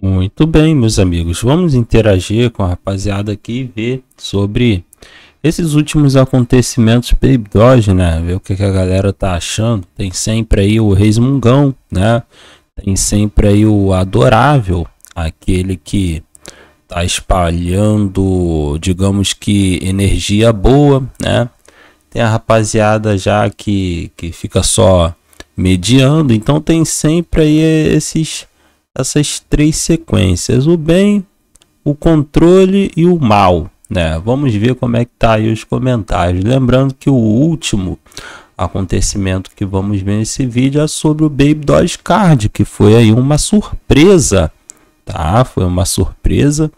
Muito bem, meus amigos, vamos interagir com a rapaziada aqui e ver sobre esses últimos acontecimentos Baby né? Ver o que, que, a galera tá achando. Tem sempre aí o Reis Mungão, né? Tem sempre aí o Adorável, aquele que tá espalhando, digamos que, energia boa, né? Tem a rapaziada já que, que fica só mediando, então tem sempre aí esses essas três sequências, o bem, o controle e o mal, né? Vamos ver como é que tá aí os comentários. Lembrando que o último acontecimento que vamos ver nesse vídeo é sobre o Baby Doge Card, que foi aí uma surpresa, tá? Foi uma surpresa.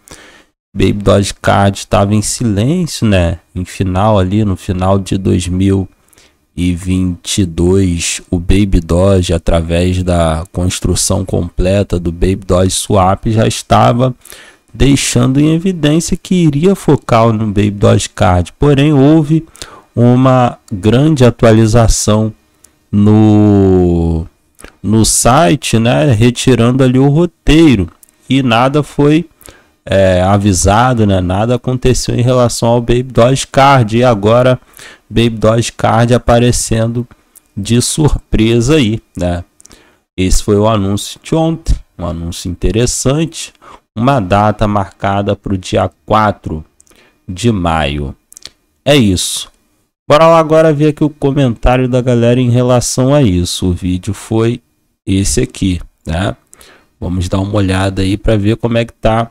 Baby Doge Card estava em silêncio, né? Em final ali, no final de 2000 2022 o Baby Doge, através da construção completa do Baby Doge Swap, já estava deixando em evidência que iria focar no Baby Doge Card. Porém, houve uma grande atualização no, no site, né, retirando ali o roteiro e nada foi é, avisado, né? Nada aconteceu em relação ao Baby Card e agora Baby Card aparecendo de surpresa aí, né? Esse foi o anúncio de ontem, um anúncio interessante, uma data marcada para o dia 4 de maio. É isso. Bora lá agora ver aqui o comentário da galera em relação a isso. O vídeo foi esse aqui, né? Vamos dar uma olhada aí para ver como é que tá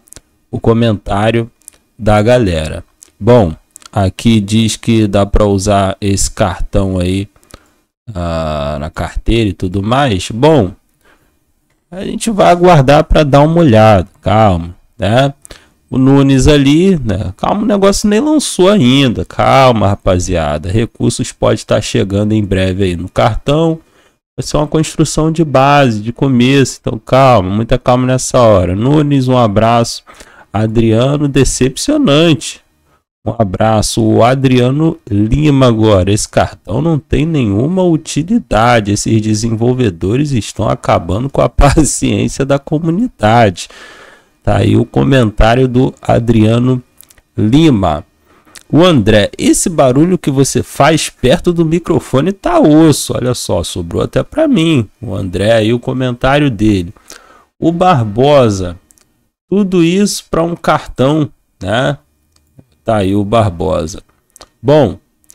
o comentário da galera. Bom, aqui diz que dá para usar esse cartão aí uh, na carteira e tudo mais. Bom, a gente vai aguardar para dar uma olhada. Calma, né? O Nunes ali, né? Calma, o negócio nem lançou ainda. Calma, rapaziada. Recursos pode estar tá chegando em breve aí no cartão. Vai ser uma construção de base, de começo. Então, calma, muita calma nessa hora. Nunes, um abraço. Adriano, decepcionante. Um abraço, o Adriano Lima agora. Esse cartão não tem nenhuma utilidade. Esses desenvolvedores estão acabando com a paciência da comunidade. Tá aí o comentário do Adriano Lima. O André, esse barulho que você faz perto do microfone tá osso. Olha só, sobrou até para mim. O André aí o comentário dele. O Barbosa, tudo isso para um cartão, né? Tá aí o Barbosa. Bom,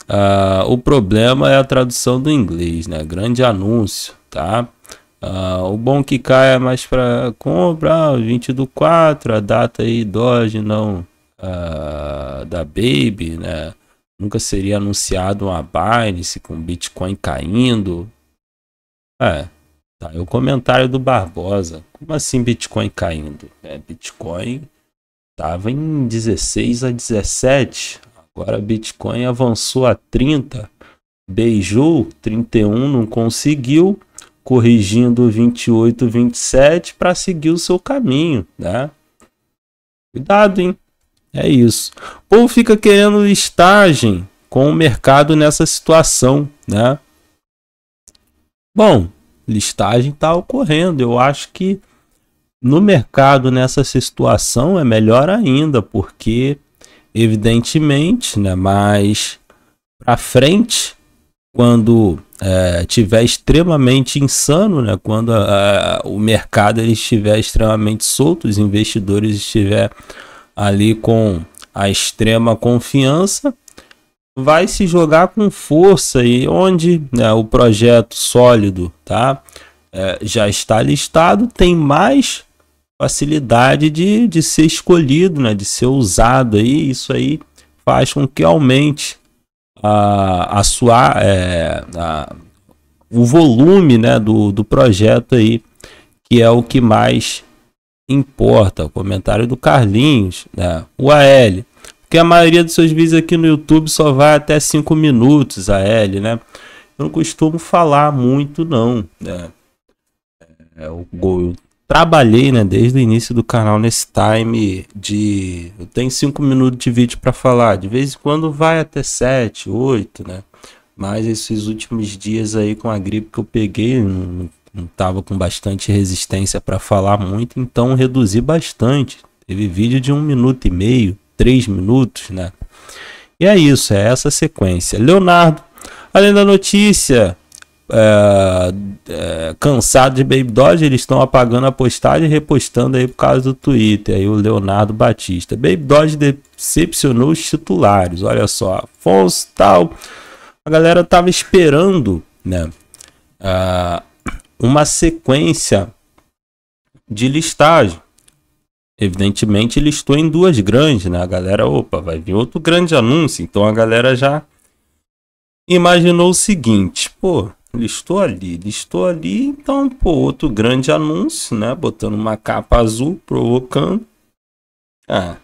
uh, o problema é a tradução do inglês, né? Grande anúncio, tá? Uh, o bom que cai é mais para compra, 20 ah, do 4, a data aí Doge não uh, da Baby, né? Nunca seria anunciado uma Binance com Bitcoin caindo. É, tá. o comentário do Barbosa. Como assim Bitcoin caindo? É, Bitcoin estava em 16 a 17, agora Bitcoin avançou a 30, beijou 31, não conseguiu, corrigindo 28, 27 para seguir o seu caminho, né? Cuidado, hein? É isso. O povo fica querendo listagem com o mercado nessa situação, né? Bom, listagem está ocorrendo. Eu acho que no mercado, nessa situação, é melhor ainda, porque, evidentemente, né, mais para frente, quando é, tiver extremamente insano, né, quando a, é, a, o mercado ele estiver extremamente solto, os investidores estiver ali com a extrema confiança, vai se jogar com força e onde né, o projeto sólido tá, é, já está listado, tem mais facilidade de, de ser escolhido, né? de ser usado aí, isso aí faz com que aumente a, a sua, é, a, o volume né? do, do projeto aí, que é o que mais importa. O comentário do Carlinhos, né? o AL. Porque a maioria dos seus vídeos aqui no YouTube só vai até 5 minutos, AL, né? Eu não costumo falar muito, não, né? É, o eu trabalhei, né, desde o início do canal nesse time de eu tenho 5 minutos de vídeo para falar, de vez em quando vai até 7, 8, né? Mas esses últimos dias aí com a gripe que eu peguei, não, não tava com bastante resistência para falar muito, então reduzi bastante. Teve vídeo de um minuto e meio, três minutos, né? E é isso, é essa sequência. Leonardo, além da notícia, é, é, cansado de Baby Doge, eles estão apagando a postagem e repostando aí por causa do Twitter. Aí o Leonardo Batista. Baby Doge decepcionou os titulares. Olha só, Afonso tal. A galera tava esperando, né? Uh, uma sequência de listagem. Evidentemente, listou em duas grandes, né? A galera, opa, vai vir outro grande anúncio. Então a galera já imaginou o seguinte: pô, listou ali, listou ali, então, pô, outro grande anúncio, né? Botando uma capa azul, provocando. Ah,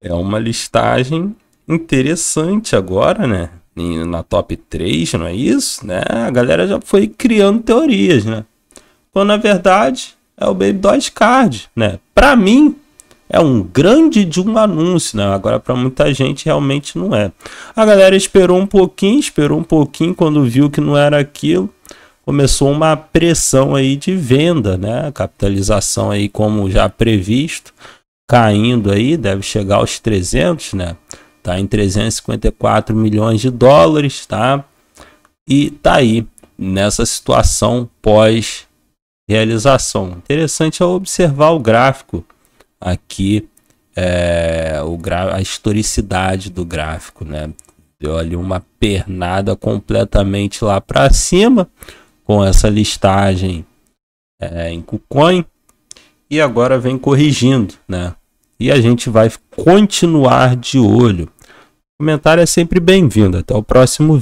é uma listagem interessante agora, né? Na top 3, não é isso? Né? A galera já foi criando teorias, né? Quando então, na verdade é o Baby Dodge Card, né? Pra mim, é um grande de um anúncio, né? Agora para muita gente realmente não é. A galera esperou um pouquinho, esperou um pouquinho quando viu que não era aquilo, começou uma pressão aí de venda, né? capitalização aí como já previsto, caindo aí, deve chegar aos 300, né? Tá em 354 milhões de dólares, tá? E tá aí nessa situação pós realização. Interessante é observar o gráfico aqui é, o a historicidade do gráfico, né? Deu ali uma pernada completamente lá para cima com essa listagem é, em KuCoin e agora vem corrigindo, né? E a gente vai continuar de olho. O comentário é sempre bem-vindo. Até o próximo vídeo.